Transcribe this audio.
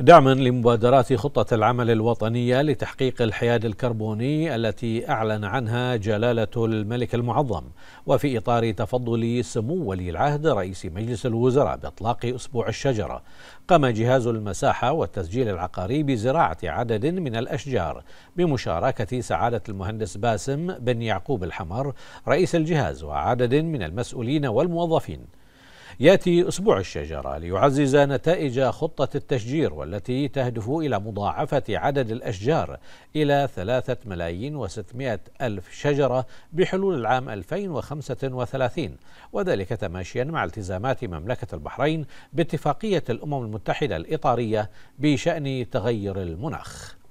دعما لمبادرات خطة العمل الوطنية لتحقيق الحياد الكربوني التي أعلن عنها جلالة الملك المعظم وفي إطار تفضل سمو ولي العهد رئيس مجلس الوزراء بإطلاق أسبوع الشجرة قام جهاز المساحة والتسجيل العقاري بزراعة عدد من الأشجار بمشاركة سعادة المهندس باسم بن يعقوب الحمر رئيس الجهاز وعدد من المسؤولين والموظفين ياتي اسبوع الشجره ليعزز نتائج خطه التشجير والتي تهدف الى مضاعفه عدد الاشجار الى ثلاثه ملايين وستمائه الف شجره بحلول العام 2035 وذلك تماشيا مع التزامات مملكه البحرين باتفاقيه الامم المتحده الاطاريه بشان تغير المناخ